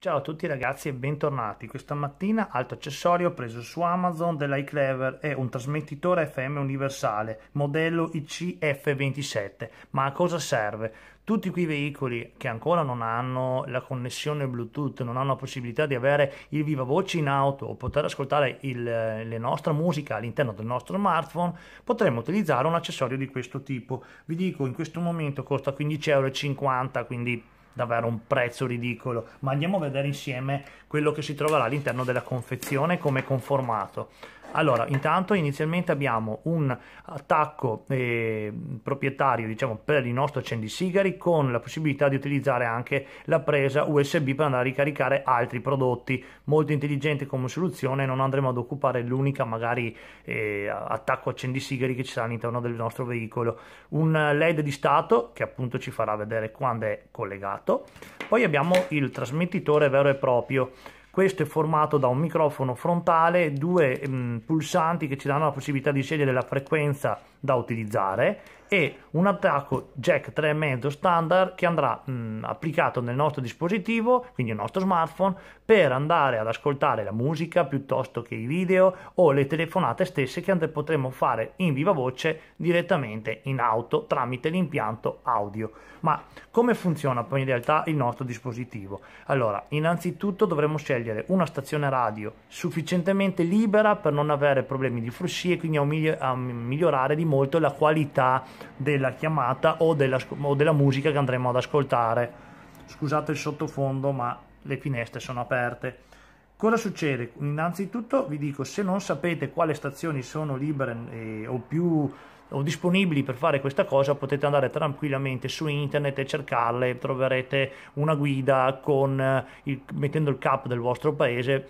Ciao a tutti ragazzi e bentornati. Questa mattina altro accessorio preso su Amazon dell'iClever è un trasmettitore FM universale modello ICF27. Ma a cosa serve? Tutti quei veicoli che ancora non hanno la connessione Bluetooth, non hanno la possibilità di avere il viva voce in auto o poter ascoltare il, la nostra musica all'interno del nostro smartphone, potremmo utilizzare un accessorio di questo tipo. Vi dico in questo momento costa 15,50 euro, quindi davvero un prezzo ridicolo, ma andiamo a vedere insieme quello che si troverà all'interno della confezione come conformato. Allora, intanto inizialmente abbiamo un attacco eh, proprietario, diciamo, per il nostro accendisigari con la possibilità di utilizzare anche la presa USB per andare a ricaricare altri prodotti. Molto intelligente come soluzione, non andremo ad occupare l'unica magari eh, attacco accendisigari che ci sarà all'interno del nostro veicolo. Un LED di stato che appunto ci farà vedere quando è collegato. Poi abbiamo il trasmettitore vero e proprio questo è formato da un microfono frontale, due mh, pulsanti che ci danno la possibilità di scegliere la frequenza da utilizzare e un attacco jack 3,5 standard che andrà mh, mm, applicato nel nostro dispositivo, quindi il nostro smartphone, per andare ad ascoltare la musica piuttosto che i video o le telefonate stesse che and- potremo fare in viva voce direttamente in auto tramite l'impianto audio. Ma come funziona poi in realtà il nostro dispositivo? Allora, innanzitutto dovremo scegliere una stazione radio sufficientemente libera per non avere problemi di frusci e quindi a migliorare di molto la qualità della chiamata o della, o della musica che andremo ad ascoltare. Scusate il sottofondo, ma le finestre sono aperte. Cosa succede? Innanzitutto vi dico, se non sapete quali stazioni sono libere eh, o più o disponibili per fare questa cosa potete andare tranquillamente su internet e cercarle, troverete una guida con eh, il, mettendo il cap del vostro paese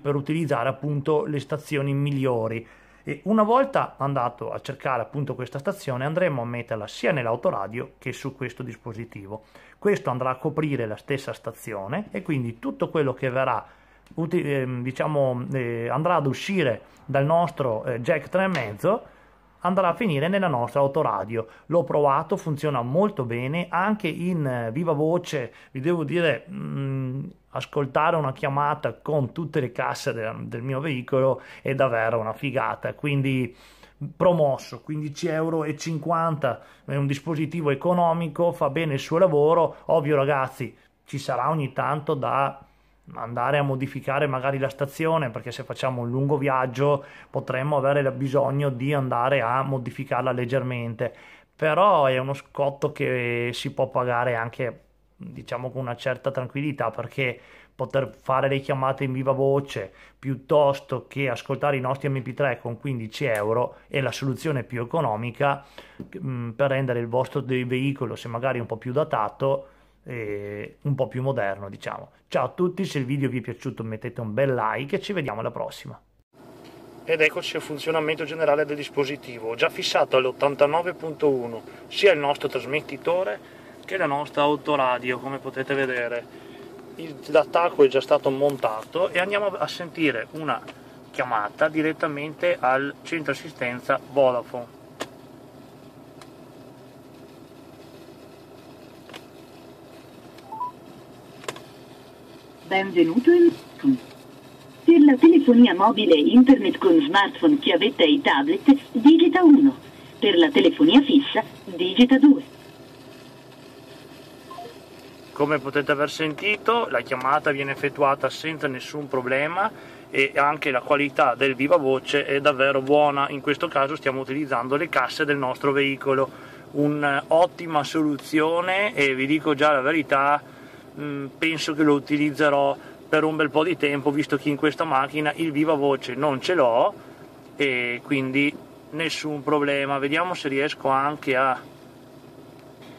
per utilizzare appunto le stazioni migliori e una volta andato a cercare appunto questa stazione andremo a metterla sia nell'autoradio che su questo dispositivo. Questo andrà a coprire la stessa stazione e quindi tutto quello che verrà ehm, diciamo eh, andrà ad uscire dal nostro eh, jack 3,5 andrà a finire nella nostra autoradio. L'ho provato, funziona molto bene, anche in eh, viva voce, vi devo dire, mh, mm, ascoltare una chiamata con tutte le casse del, del mio veicolo è davvero una figata, quindi promosso 15,50 euro è un dispositivo economico fa bene il suo lavoro ovvio ragazzi ci sarà ogni tanto da andare a modificare magari la stazione perché se facciamo un lungo viaggio potremmo avere bisogno di andare a modificarla leggermente però è uno scotto che si può pagare anche diciamo con una certa tranquillità perché poter fare le chiamate in viva voce piuttosto che ascoltare i nostri mp3 con 15 euro è la soluzione più economica mh, mm, per rendere il vostro veicolo se magari un po' più datato eh, un po' più moderno, diciamo. Ciao a tutti, se il video vi è piaciuto mettete un bel like e ci vediamo alla prossima. Ed eccoci al funzionamento generale del dispositivo, già fissato all'89.1, sia il nostro trasmettitore che la nostra autoradio, come potete vedere. L'attacco è già stato montato e andiamo a sentire una chiamata direttamente al centro assistenza Vodafone. Benvenuto in Per la telefonia mobile e internet con smartphone, chiavetta e tablet, digita 1. Per la telefonia fissa, digita 2. Come potete aver sentito, la chiamata viene effettuata senza nessun problema e anche la qualità del viva voce è davvero buona. In questo caso stiamo utilizzando le casse del nostro veicolo. Un'ottima soluzione e vi dico già la verità, Mm, penso che lo utilizzerò per un bel po' di tempo visto che in questa macchina il viva voce non ce l'ho e quindi nessun problema vediamo se riesco anche a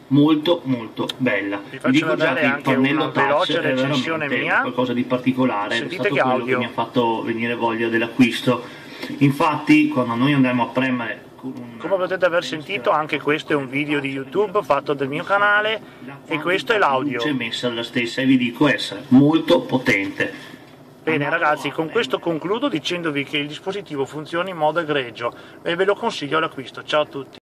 molto molto bella vi faccio vedere anche una veloce recensione mia qualcosa di particolare Sentite è stato che che mi ha fatto venire voglia dell'acquisto infatti quando noi andremo a premere come potete aver sentito anche questo è un video di YouTube fatto del mio canale e questo è l'audio. è messa la stessa e vi dico essere molto potente. Bene ragazzi, con questo concludo dicendovi che il dispositivo funziona in modo egregio e ve lo consiglio all'acquisto. Ciao a tutti.